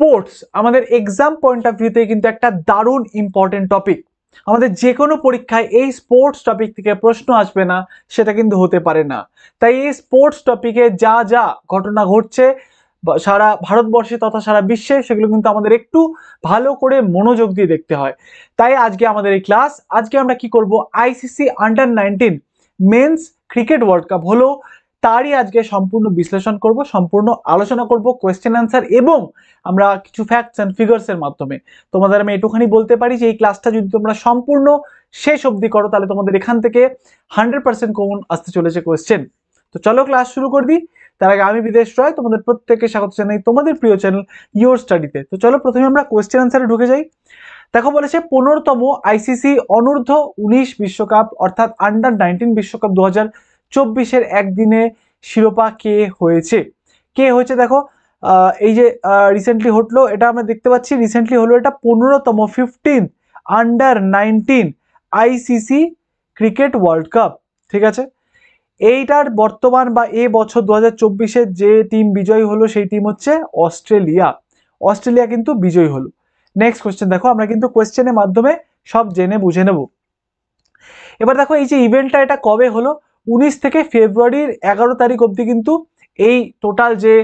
sports আমাদের exam point of ভিউতে কিন্তু একটা দারুণ ইম্পর্টেন্ট টপিক আমাদের যে কোনো পরীক্ষায় এই স্পোর্টস টপিক থেকে প্রশ্ন আসবে না সেটা কিন্তু হতে পারে না তাই এই স্পোর্টস টপিকে যা যা ঘটনা ঘটছে সারা ভারতবর্ষে তথা সারা বিশ্বে সেগুলো কিন্তু আমাদের একটু ভালো করে মনোযোগ দিয়ে দেখতে হয় তাই আজকে আমাদের এই ক্লাস আজকে আমরা কি করব ICC under nineteen men's cricket world cup হলো তারই আজকে সম্পূর্ণ বিশ্লেষণ করব সম্পূর্ণ আলোচনা করব কোয়েশ্চেন অ্যান্সার এবং আমরা কিছু ফ্যাক্টস অ্যান্ড ফিগার্সের মাধ্যমে তোমাদের আমি এটুখানি বলতে পারি যে এই ক্লাসটা যদি তোমরা সম্পূর্ণ শেষ অবধি করো তাহলে তোমাদের এখান থেকে হান্ড্রেড পার্সেন্ট কমন আসতে চলেছে কোয়েশ্চেন তো চলো ক্লাস শুরু করবি তার আগে আমি বিদেশ রয় তোমাদের প্রত্যেককে স্বাগত জানাই তোমাদের প্রিয় চ্যানেল ইয়োর স্টাডিতে তো চলো প্রথমে আমরা কোয়েশ্চেন অ্যান্সারে ঢুকে যাই দেখো বলেছে পনেরোতম আইসিসি অনূর্ধ্ব উনিশ বিশ্বকাপ অর্থাৎ আন্ডার নাইনটিন বিশ্বকাপ দু চব্বিশের একদিনে শিরোপা কে হয়েছে কে হয়েছে দেখো এই যে রিসেন্টলি হটলো এটা আমরা দেখতে পাচ্ছি রিসেন্টলি হলো এটা পনেরোতম fifteen under nineteen ICC cricket world cup ঠিক আছে এইটার বর্তমান বা এ বছর দু হাজার যে টিম বিজয়ী হলো সেই টিম হচ্ছে অস্ট্রেলিয়া অস্ট্রেলিয়া কিন্তু বিজয়ী হলো নেক্সট কোয়েশ্চেন দেখো আমরা কিন্তু কোয়েশ্চেনের মাধ্যমে সব জেনে বুঝে নেব এবার দেখো এই যে ইভেন্টটা এটা কবে হলো উনিশ থেকে ফেব্রুয়ারির এগারো তারিখ অবধি কিন্তু এই টোটাল যে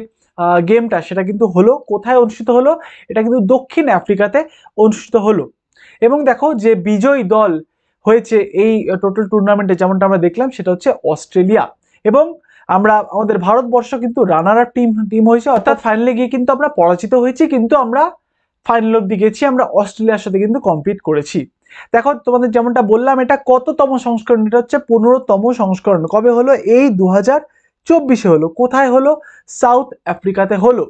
গেমটা সেটা কিন্তু হলো কোথায় অনুষ্ঠিত হলো এটা কিন্তু দক্ষিণ আফ্রিকাতে অনুষ্ঠিত হলো এবং দেখো যে বিজয়ী দল হয়েছে এই টোটাল টুর্নামেন্টে যেমনটা আমরা দেখলাম সেটা হচ্ছে অস্ট্রেলিয়া এবং আমরা আমাদের ভারতবর্ষ কিন্তু রানার আপ টিম টিম হয়েছে অর্থাৎ ফাইনালে গিয়ে কিন্তু আমরা পরাজিত হয়েছি কিন্তু আমরা ফাইনাল অব্দি গেছি আমরা অস্ট্রেলিয়ার সাথে কিন্তু কম্পিট করেছি দেখো তোমাদের যেমনটা বললাম এটা কততম সংস্করণ এটা হচ্ছে পনেরোতম সংস্করণ কবে হলো এই দু হাজার চব্বিশে হলো কোথায় হলো সাউথ আফ্রিকাতে হলো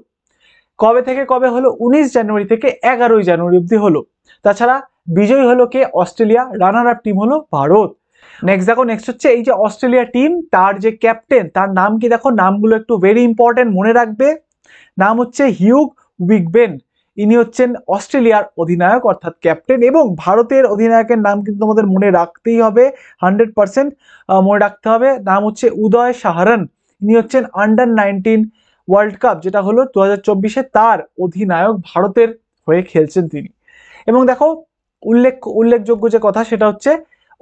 কবে থেকে কবে হলো উনিশ জানুয়ারি থেকে এগারোই জানুয়ারি অব্দি হলো তাছাড়া বিজয়ী হলো কে অস্ট্রেলিয়া রানার আপ টিম হলো ভারত নেক্সট দেখো নেক্সট হচ্ছে এই যে অস্ট্রেলিয়া টিম তার যে ক্যাপ্টেন তার নাম কি দেখো নামগুলো একটু ভেরি ইম্পর্টেন্ট মনে রাখবে নাম হচ্ছে হিউগ উইকবেন ইনি হচ্ছেন অস্ট্রেলিয়ার অধিনায়ক অর্থাৎ ক্যাপ্টেন এবং ভারতের অধিনায়কের নাম কিন্তু তোমাদের মনে রাখতেই হবে হান্ড্রেড পারসেন্ট মনে রাখতে হবে নাম হচ্ছে উদয় সাহারান ইনি হচ্ছেন আন্ডার নাইনটিন ওয়ার্ল্ড কাপ যেটা হলো দু হাজার তার অধিনায়ক ভারতের হয়ে খেলছেন তিনি এবং দেখো উল্লেখ উল্লেখযোগ্য যে কথা সেটা হচ্ছে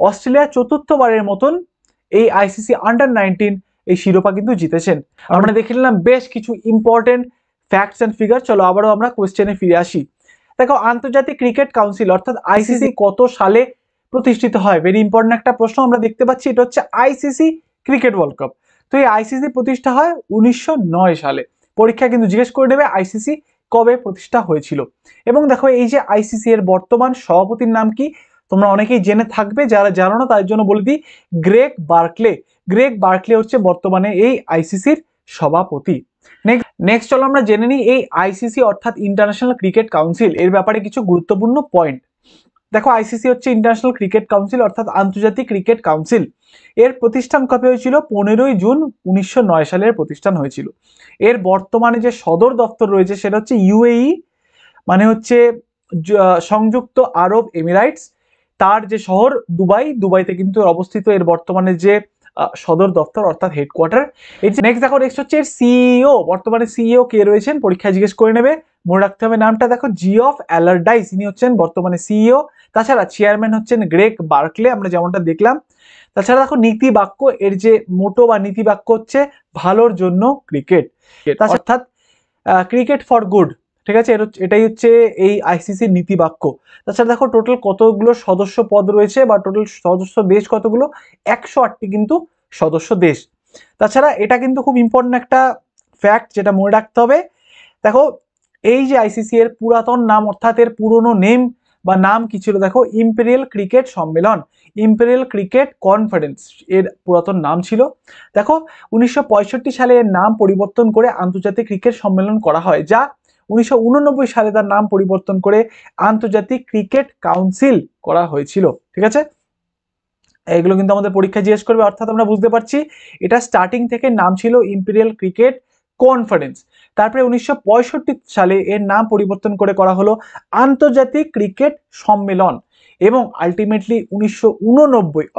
অস্ট্রেলিয়া চতুর্থবারের মতন এই আইসিসি আন্ডার নাইনটিন এই শিরোপা কিন্তু জিতেছেন আমরা দেখে নিলাম বেশ কিছু ইম্পর্টেন্ট ফ্যাক্টস অ্যান্ড ফিগার চলো আবারও আমরা কোয়েশ্চেনে ফিরে আসি দেখো আন্তর্জাতিক ক্রিকেট কাউন্সিল অর্থাৎ আইসিসি কত সালে প্রতিষ্ঠিত হয় ভেরি ইম্পর্টেন্ট একটা প্রশ্ন আমরা দেখতে পাচ্ছি এটা হচ্ছে আইসিসি ক্রিকেট ওয়ার্ল্ড কাপ তো এই আইসিসি প্রতিষ্ঠা হয় উনিশশো সালে পরীক্ষা কিন্তু জিজ্ঞেস করে নেবে আইসিসি কবে প্রতিষ্ঠা হয়েছিল এবং দেখো এই যে আইসিসি এর বর্তমান সভাপতির নাম কি তোমরা অনেকেই জেনে থাকবে যারা জানো না তার জন্য বলে দিই গ্রেগ বার্কলে গ্রেগ বার্কলে হচ্ছে বর্তমানে এই আইসিসির সভাপতি নেক্সট চলো আমরা জেনে নিই এই আইসিসি অর্থাৎ ইন্টারন্যাশনাল ক্রিকেট কাউন্সিল এর ব্যাপারে কিছু গুরুত্বপূর্ণ পয়েন্ট দেখো আইসিসি হচ্ছে ইন্টারন্যাশনাল ক্রিকেট কাউন্সিল অর্থাৎ আন্তর্জাতিক ক্রিকেট কাউন্সিল এর প্রতিষ্ঠান কবে হয়েছিল পনেরোই জুন উনিশশো সালের প্রতিষ্ঠান হয়েছিল এর বর্তমানে যে সদর দপ্তর রয়েছে সেটা হচ্ছে ইউএই e, মানে হচ্ছে সংযুক্ত আরব এমিরাইটস তার যে শহর দুবাই দুবাইতে কিন্তু অবস্থিত এর বর্তমানে যে সদর দপ্তর অর্থাৎ হেডকোয়ার্টার এর নেক্সট দেখো নেক্সট হচ্ছে সিইও e বর্তমানে সিইও e কে রয়েছেন পরীক্ষা জিজ্ঞেস করে নেবে মনে রাখতে হবে নামটা দেখো জি অফ অ্যালার্ডাইস ইনি হচ্ছেন বর্তমানে সিইও e তাছাড়া চেয়ারম্যান হচ্ছেন গ্রেক বার্কলে আমরা যেমনটা দেখলাম তাছাড়া দেখো নীতি বাক্য এর যে মোটো বা নীতি বাক্য হচ্ছে ভালোর জন্য ক্রিকেট অর্থাৎ ক্রিকেট ফর গুড ঠিক আছে এটাই হচ্ছে এই আইসিসির নীতি বাক্য তাছাড়া দেখো টোটাল কতগুলো সদস্য পদ রয়েছে বা টোটাল সদস্য দেশ কতগুলো একশো আটটি কিন্তু সদস্য দেশ তাছাড়া এটা কিন্তু খুব ইম্পর্টেন্ট একটা ফ্যাক্ট যেটা মনে রাখতে হবে দেখো এই যে আইসিসি এর পুরাতন নাম অর্থাৎ এর পুরনো নেম বা নাম কি ছিল দেখো ইম্পেরিয়াল ক্রিকেট সম্মেলন ইম্পেরিয়াল ক্রিকেট কনফারেন্স এর পুরাতন নাম ছিল দেখো উনিশশো সালে এর নাম পরিবর্তন করে আন্তর্জাতিক ক্রিকেট সম্মেলন করা হয় যা উনিশশো সালে তার নাম পরিবর্তন করে আন্তর্জাতিক ক্রিকেট কাউন্সিল করা হয়েছিল ঠিক আছে এগুলো কিন্তু আমাদের পরীক্ষা জিজ্ঞেস করবে অর্থাৎ আমরা বুঝতে পারছি এটা স্টার্টিং থেকে নাম ছিল ইম্পেরিয়াল ক্রিকেট কনফারেন্স তারপরে উনিশশো সালে এর নাম পরিবর্তন করে করা হলো আন্তর্জাতিক ক্রিকেট সম্মেলন এবং আলটিমেটলি উনিশশো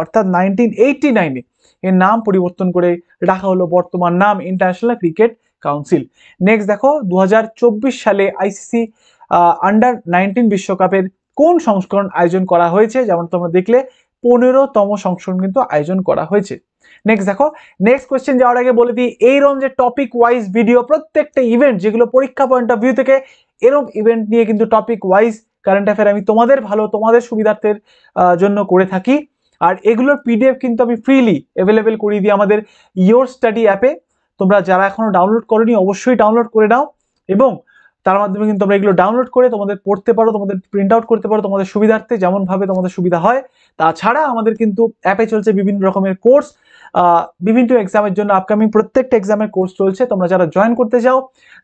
অর্থাৎ নাইনটিন এইটি নাইনে এর নাম পরিবর্তন করে রাখা হলো বর্তমান নাম ইন্টারন্যাশনাল ক্রিকেট কাউন্সিল নেক্সট দেখো দু সালে আইসিসি আন্ডার নাইনটিন বিশ্বকাপের কোন সংস্করণ আয়োজন করা হয়েছে যেমন তোমরা দেখলে পনেরোতম সংস্করণ কিন্তু আয়োজন করা হয়েছে নেক্সট দেখো নেক্সট কোয়েশ্চেন যাওয়ার আগে বলে দিই এইরকম যে টপিক ওয়াইজ ভিডিও প্রত্যেকটা ইভেন্ট যেগুলো পরীক্ষা পয়েন্ট অফ ভিউ থেকে এরকম ইভেন্ট নিয়ে কিন্তু টপিক ওয়াইজ কারেন্ট অ্যাফেয়ার আমি তোমাদের ভালো তোমাদের সুবিধার্থের জন্য করে থাকি আর এগুলোর পিডিএফ কিন্তু আমি ফ্রিলি অ্যাভেলেবেল করিয়ে দিই আমাদের ইয়োর স্টাডি অ্যাপে তোমরা যারা এখনও ডাউনলোড করনি অবশ্যই ডাউনলোড করে নাও এবং তার মাধ্যমে কিন্তু তোমরা এগুলো ডাউনলোড করে তোমাদের পড়তে পারো তোমাদের প্রিন্ট আউট করতে পারো তোমাদের সুবিধার্থে যেমনভাবে তোমাদের সুবিধা হয় তাছাড়া আমাদের কিন্তু অ্যাপে চলছে বিভিন্ন রকমের কোর্স বিভিন্ন এক্সামের জন্য আপকামিং প্রত্যেকটা এক্সামের কোর্স চলছে তোমরা যারা জয়েন করতে চাও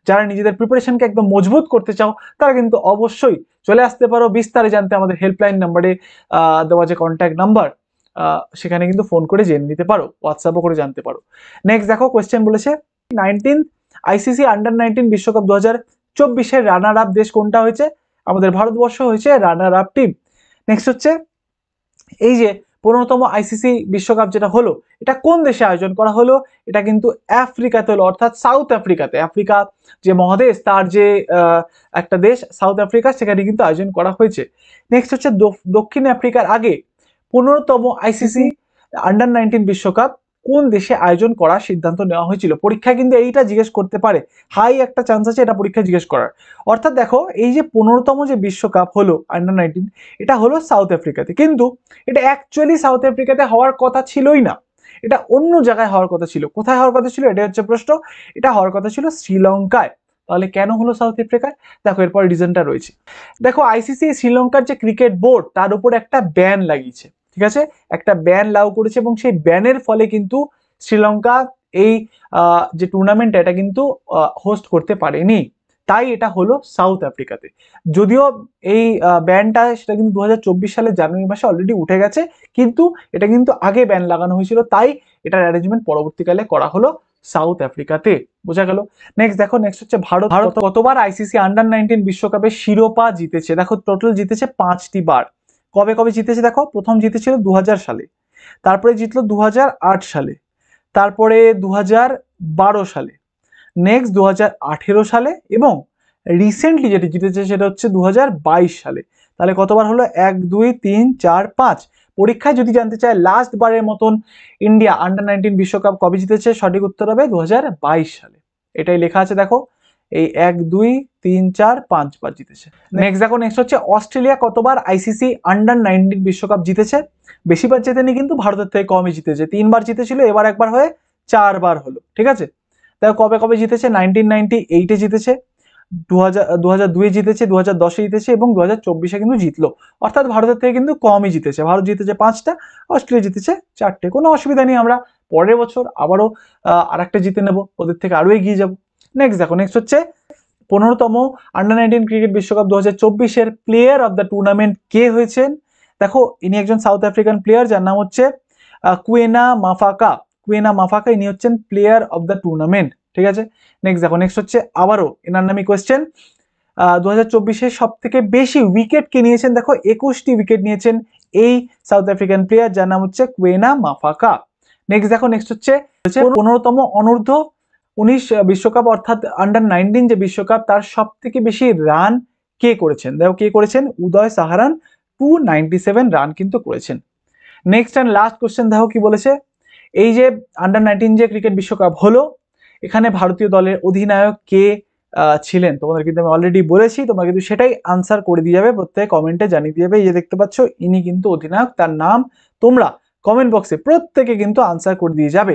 যারা নিজেদের প্রিপারেশনকে একদম মজবুত করতে চাও তারা কিন্তু অবশ্যই চলে আসতে পারো বিস্তারে জানতে আমাদের হেল্পলাইন নাম্বারে দেওয়া যে কন্ট্যাক্ট নাম্বার সেখানে কিন্তু ফোন করে জেনে নিতে পারো হোয়াটসঅ্যাপও করে জানতে পারো নেক্সট দেখো কোয়েশ্চেন বলেছে নাইনটিন আইসিসি আন্ডার নাইনটিন বিশ্বকাপ দু হাজার চব্বিশের রানার আপ দেশ কোনটা হয়েছে আমাদের ভারতবর্ষ হয়েছে রানার আপ টিম নেক্সট হচ্ছে এই যে পনেরোতম আইসিসি বিশ্বকাপ যেটা হলো এটা কোন দেশে আয়োজন করা হলো এটা কিন্তু আফ্রিকাতে হলো অর্থাৎ সাউথ আফ্রিকাতে আফ্রিকা যে মহাদেশ তার যে একটা দেশ সাউথ আফ্রিকা সেখানে কিন্তু আয়োজন করা হয়েছে নেক্সট হচ্ছে দক্ষিণ আফ্রিকার আগে পনেরোতম আইসিসি আন্ডার নাইনটিন বিশ্বকাপ কোন দেশে আয়োজন করার সিদ্ধান্ত নেওয়া হয়েছিল পরীক্ষা কিন্তু এইটা জিজ্ঞেস করতে পারে হাই একটা চান্স আছে এটা পরীক্ষা জিজ্ঞেস করার অর্থাৎ দেখো এই যে পনেরোতম যে বিশ্বকাপ হলো আন্ডার নাইনটিন এটা হলো সাউথ আফ্রিকাতে কিন্তু এটা অ্যাকচুয়ালি সাউথ আফ্রিকাতে হওয়ার কথা ছিলই না এটা অন্য জায়গায় হওয়ার কথা ছিল কোথায় হওয়ার কথা ছিল এটা হচ্ছে প্রশ্ন এটা হওয়ার কথা ছিল শ্রীলঙ্কায় তাহলে কেন হলো সাউথ আফ্রিকায় দেখো এরপর রিজনটা রয়েছে দেখো আইসিসি শ্রীলঙ্কার যে ক্রিকেট বোর্ড তার উপর একটা ব্যান লাগিয়েছে ঠিক আছে একটা ব্যান লাউ করেছে এবং সেই ব্যানের ফলে কিন্তু শ্রীলঙ্কা এই যে টুর্নামেন্ট এটা কিন্তু হোস্ট করতে পারেনি তাই এটা হলো সাউথ আফ্রিকাতে যদিও এই ব্যানটা সেটা কিন্তু দু সালে জানুয়ারি মাসে অলরেডি উঠে গেছে কিন্তু এটা কিন্তু আগে ব্যান লাগানো হয়েছিল তাই এটার অ্যারেঞ্জমেন্ট পরবর্তীকালে করা হলো সাউথ আফ্রিকাতে বোঝা গেল নেক্সট দেখো নেক্সট হচ্ছে ভারত ভারত কতবার আইসিসি আন্ডার নাইনটিন বিশ্বকাপে শিরোপা জিতেছে দেখো টোটাল জিতেছে পাঁচটি বার কবে কবে জিতেছে দেখো প্রথম জিতেছিল দু সালে তারপরে জিতলো দু সালে তারপরে দু সালে নেক্সট দু হাজার সালে এবং রিসেন্টলি যেটি জিতেছে সেটা হচ্ছে দু সালে তাহলে কতবার হলো এক দুই তিন চার পাঁচ পরীক্ষায় যদি জানতে চায় লাস্ট বারের মতন ইন্ডিয়া আন্ডার নাইনটিন বিশ্বকাপ কবে জিতেছে সঠিক উত্তর হবে দু সালে এটাই লেখা আছে দেখো এই এক দুই তিন চার পাঁচবার জিতেছে নেক্সট দেখো নেক্সট হচ্ছে অস্ট্রেলিয়া কতবার আইসিসি আন্ডার নাইনটিন বিশ্বকাপ জিতেছে বেশিবার জেতেনি কিন্তু ভারতের থেকে কমই জিতেছে তিনবার জিতেছিল এবার একবার হয়ে চারবার হলো ঠিক আছে দেখো কবে কবে জিতেছে নাইনটিন নাইনটি এইটে জিতেছে দু হাজার দুয়ে জিতেছে দু হাজার দশে জিতেছে এবং দু হাজার চব্বিশে কিন্তু জিতলো অর্থাৎ ভারতের থেকে কিন্তু কমই জিতেছে ভারত জিতেছে পাঁচটা অস্ট্রেলিয়া জিতেছে চারটে কোনো অসুবিধা নেই আমরা পরের বছর আবারও আর একটা জিতে নেবো ওদের থেকে আরও এগিয়ে যাবো নেক্সট দেখো নেক্সট হচ্ছে পনেরোতম আন্ডার নাইনটিন ক্রিকেট বিশ্বকাপ দু হাজার চব্বিশের প্লেয়ার অব দ্য টুর্নামেন্ট কে হয়েছেন দেখো ইনি একজন সাউথ আফ্রিকান প্লেয়ার যার নাম হচ্ছে কুয়েনা মাফাকা কুয়েনা মাফাকা ইনি হচ্ছেন প্লেয়ার অব দ্য টুর্নামেন্ট ঠিক আছে নেক্সট দেখো নেক্সট হচ্ছে আবারও এনার নামই কোয়েশ্চেন দু হাজার চব্বিশে সব থেকে বেশি উইকেট কে নিয়েছেন দেখো একুশটি উইকেট নিয়েছেন এই সাউথ আফ্রিকান প্লেয়ার যার নাম হচ্ছে কুয়েনা মাফাকা নেক্সট দেখো নেক্সট হচ্ছে পনেরোতম অনূর্ধ্ব উনিশ বিশ্বকাপ অর্থাৎ আন্ডার নাইনটিন যে বিশ্বকাপ তার সব থেকে বেশি রান কে করেছেন দেখো কে করেছেন Uday Saharan two seven run কিন্তু করেছেন নেক্সট অ্যান্ড লাস্ট কোয়েশ্চেন দেখো কি বলেছে এই যে আন্ডার নাইনটিন যে ক্রিকেট বিশ্বকাপ হলো এখানে ভারতীয় দলের অধিনায়ক কে ছিলেন তোমাদের কিন্তু আমি অলরেডি বলেছি তোমরা কিন্তু সেটাই আনসার করে দিয়ে যাবে প্রত্যেক কমেন্টে জানিয়ে দিয়ে যাবে এই যে দেখতে পাচ্ছ ইনি কিন্তু অধিনায়ক তার নাম তোমরা কমেন্ট বক্সে প্রত্যেকে কিন্তু আনসার করে দিয়ে যাবে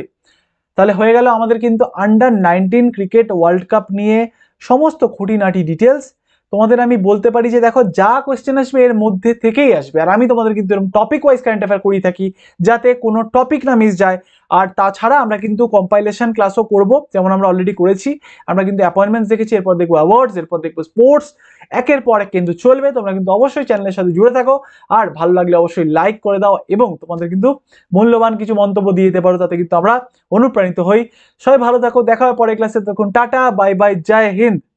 তাহলে হয়ে গেল আমাদের কিন্তু under nineteen cricket world cup নিয়ে সমস্ত খুঁটিনাটি ডিটেলস তোমাদের আমি বলতে পারি যে দেখো যা কোয়েশ্চেন আসবে এর মধ্যে থেকেই আসবে আর আমি তোমাদের কিন্তু এরকম টপিক ওয়াইজ কারেন্ট অ্যাফেয়ার করিয়ে থাকি যাতে কোনো টপিক না মিস যায় আর তাছাড়া আমরা কিন্তু কম্পাইলেশন ক্লাসও করব যেমন আমরা অলরেডি করেছি আমরা কিন্তু অ্যাপয়েন্টমেন্টস দেখেছি এরপর দেখবো অ্যাওয়ার্ডস এরপর দেখবো স্পোর্টস একের পর এক কিন্তু চলবে তোমরা কিন্তু অবশ্যই চ্যানেলের সাথে জুড়ে থাকো আর ভালো লাগলে অবশ্যই লাইক করে দাও এবং তোমাদের কিন্তু মূল্যবান কিছু মন্তব্য দিয়ে দিতে পারো তাতে কিন্তু আমরা অনুপ্রাণিত হই সবাই ভালো থাকো দেখা হয় পরে ক্লাসে তখন tata bye bye Jai Hind